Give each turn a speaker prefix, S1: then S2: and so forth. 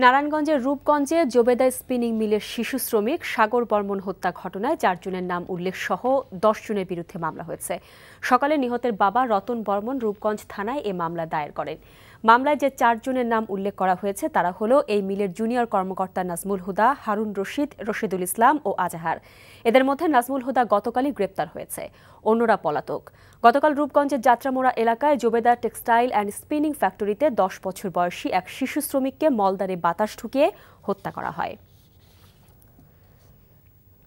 S1: নারায়ণগঞ্জের রূপগঞ্জে জোবেদা স্পিনিং মিলের শিশু শ্রমিক সাগর বর্মন হত্যা ঘটনায় চারজনের নাম উল্লেখ সহ দশ জনের বিরুদ্ধে মামলা হয়েছে সকালে নিহতের বাবা রতন বর্মন রূপগঞ্জ থানায় এ মামলা দায়ের করেন মামলায় যে চারজনের নাম উল্লেখ করা হয়েছে তারা হলো এই মিলের জুনিয়র কর্মকর্তা নাজমুল হুদা হারুন রশিদ রশিদুল ইসলাম ও আজাহার এদের মধ্যে নাজমুল হুদা গতকালই গ্রেপ্তার হয়েছে অন্যরা পলাতক গতকাল রূপগঞ্জের যাত্রামোড়া এলাকায় জোবেদা টেক্সটাইল অ্যান্ড স্পিনিং ফ্যাক্টরিতে দশ বছর বয়সী এক শিশু শ্রমিককে মলদারে বাতাস ঢুকিয়ে হত্যা করা হয়